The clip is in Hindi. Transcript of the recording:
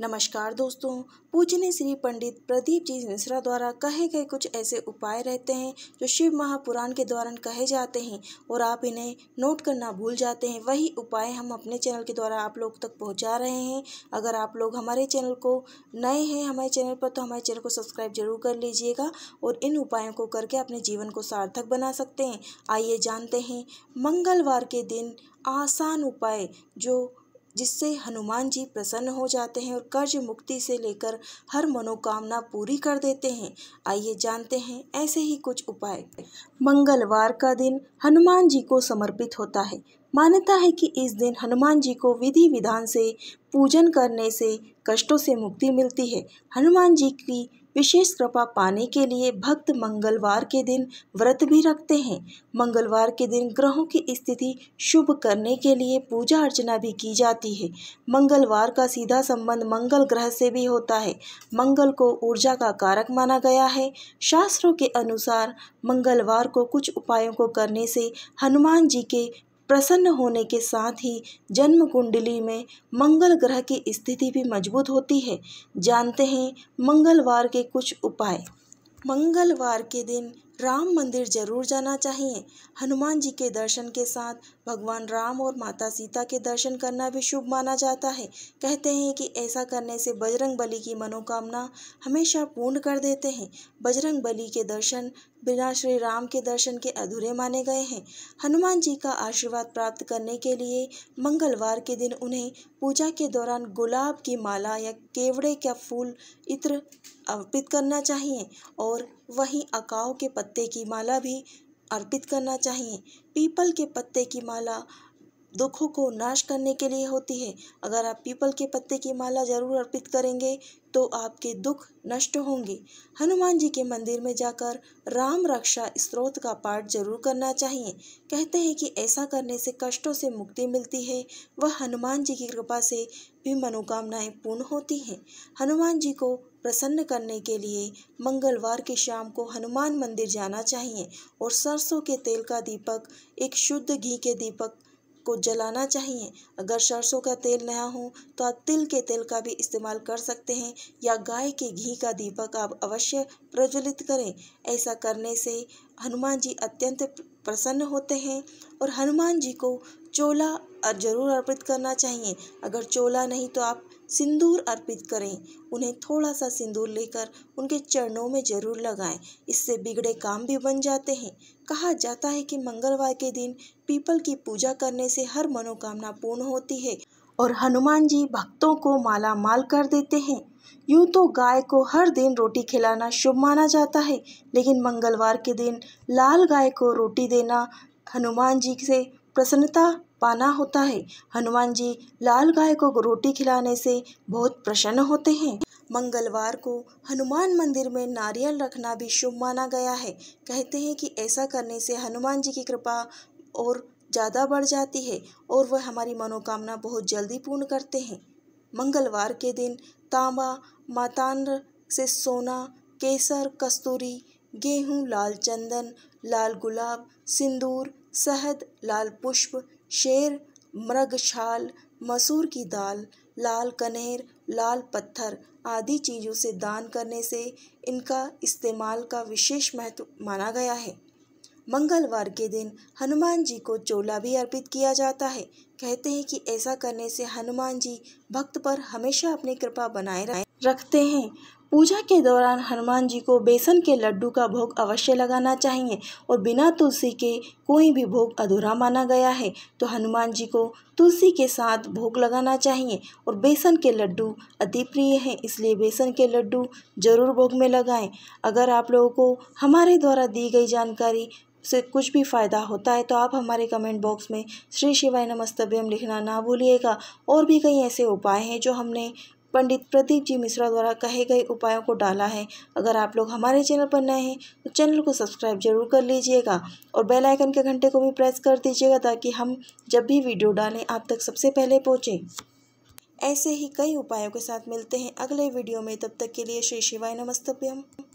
नमस्कार दोस्तों पूजनी श्री पंडित प्रदीप जी मिश्रा द्वारा कहे गए कुछ ऐसे उपाय रहते हैं जो शिव महापुराण के द्वारा कहे जाते हैं और आप इन्हें नोट करना भूल जाते हैं वही उपाय हम अपने चैनल के द्वारा आप लोग तक पहुंचा रहे हैं अगर आप लोग हमारे चैनल को नए हैं हमारे चैनल पर तो हमारे चैनल को सब्सक्राइब जरूर कर लीजिएगा और इन उपायों को करके अपने जीवन को सार्थक बना सकते हैं आइए जानते हैं मंगलवार के दिन आसान उपाय जो जिससे हनुमान जी प्रसन्न हो जाते हैं और कर्ज मुक्ति से लेकर हर मनोकामना पूरी कर देते हैं आइए जानते हैं ऐसे ही कुछ उपाय मंगलवार का दिन हनुमान जी को समर्पित होता है मान्यता है कि इस दिन हनुमान जी को विधि विधान से पूजन करने से कष्टों से मुक्ति मिलती है हनुमान जी की विशेष कृपा पाने के लिए भक्त मंगलवार के दिन व्रत भी रखते हैं मंगलवार के दिन ग्रहों की स्थिति शुभ करने के लिए पूजा अर्चना भी की जाती है मंगलवार का सीधा संबंध मंगल ग्रह से भी होता है मंगल को ऊर्जा का कारक माना गया है शास्त्रों के अनुसार मंगलवार को कुछ उपायों को करने से हनुमान जी के प्रसन्न होने के साथ ही जन्म कुंडली में मंगल ग्रह की स्थिति भी मजबूत होती है जानते हैं मंगलवार के कुछ उपाय मंगलवार के दिन राम मंदिर जरूर जाना चाहिए हनुमान जी के दर्शन के साथ भगवान राम और माता सीता के दर्शन करना भी शुभ माना जाता है कहते हैं कि ऐसा करने से बजरंग बली की मनोकामना हमेशा पूर्ण कर देते हैं बजरंग बली के दर्शन बिना श्री राम के दर्शन के अधूरे माने गए हैं हनुमान जी का आशीर्वाद प्राप्त करने के लिए मंगलवार के दिन उन्हें पूजा के दौरान गुलाब की माला या केवड़े का फूल इत्र अर्पित करना चाहिए और वहीं अकाव के पत्ते की माला भी अर्पित करना चाहिए पीपल के पत्ते की माला दुखों को नाश करने के लिए होती है अगर आप पीपल के पत्ते की माला जरूर अर्पित करेंगे तो आपके दुख नष्ट होंगे हनुमान जी के मंदिर में जाकर राम रक्षा स्त्रोत का पाठ जरूर करना चाहिए कहते हैं कि ऐसा करने से कष्टों से मुक्ति मिलती है वह हनुमान जी की कृपा से भी मनोकामनाएं पूर्ण होती हैं हनुमान जी को प्रसन्न करने के लिए मंगलवार की शाम को हनुमान मंदिर जाना चाहिए और सरसों के तेल का दीपक एक शुद्ध घी के दीपक को जलाना चाहिए अगर सरसों का तेल नया हो तो आप तिल के तेल का भी इस्तेमाल कर सकते हैं या गाय के घी का दीपक आप अवश्य प्रज्वलित करें ऐसा करने से हनुमान जी अत्यंत प्रसन्न होते हैं और हनुमान जी को चोला ज़रूर अर्पित करना चाहिए अगर चोला नहीं तो आप सिंदूर अर्पित करें उन्हें थोड़ा सा सिंदूर लेकर उनके चरणों में जरूर लगाएं इससे बिगड़े काम भी बन जाते हैं कहा जाता है कि मंगलवार के दिन पीपल की पूजा करने से हर मनोकामना पूर्ण होती है और हनुमान जी भक्तों को माला माल कर देते हैं यूँ तो गाय को हर दिन रोटी खिलाना शुभ माना जाता है लेकिन मंगलवार के दिन लाल गाय को रोटी देना हनुमान जी से प्रसन्नता पाना होता है हनुमान जी लाल गाय को रोटी खिलाने से बहुत प्रसन्न होते हैं मंगलवार को हनुमान मंदिर में नारियल रखना भी शुभ माना गया है कहते हैं कि ऐसा करने से हनुमान जी की कृपा और ज़्यादा बढ़ जाती है और वह हमारी मनोकामना बहुत जल्दी पूर्ण करते हैं मंगलवार के दिन तांबा मातान से सोना केसर कस्तूरी गेहूँ लाल चंदन लाल गुलाब सिंदूर शहद लाल पुष्प शेर मृग छाल मसूर की दाल लाल कनेर लाल पत्थर आदि चीज़ों से दान करने से इनका इस्तेमाल का विशेष महत्व माना गया है मंगलवार के दिन हनुमान जी को चोला भी अर्पित किया जाता है कहते हैं कि ऐसा करने से हनुमान जी भक्त पर हमेशा अपनी कृपा बनाए रखते हैं पूजा के दौरान हनुमान जी को बेसन के लड्डू का भोग अवश्य लगाना चाहिए और बिना तुलसी के कोई भी भोग अधूरा माना गया है तो हनुमान जी को तुलसी के साथ भोग लगाना चाहिए और बेसन के लड्डू अति प्रिय हैं इसलिए बेसन के लड्डू जरूर भोग में लगाएं अगर आप लोगों को हमारे द्वारा दी गई जानकारी से कुछ भी फ़ायदा होता है तो आप हमारे कमेंट बॉक्स में श्री शिवाय नमस्तभ्यम लिखना ना भूलिएगा और भी कई ऐसे उपाय हैं जो हमने पंडित प्रदीप जी मिश्रा द्वारा कहे गए उपायों को डाला है अगर आप लोग हमारे चैनल पर नए हैं तो चैनल को सब्सक्राइब जरूर कर लीजिएगा और बेल आइकन के घंटे को भी प्रेस कर दीजिएगा ताकि हम जब भी वीडियो डालें आप तक सबसे पहले पहुँचें ऐसे ही कई उपायों के साथ मिलते हैं अगले वीडियो में तब तक के लिए श्री शिवाय नमस्तभ्यम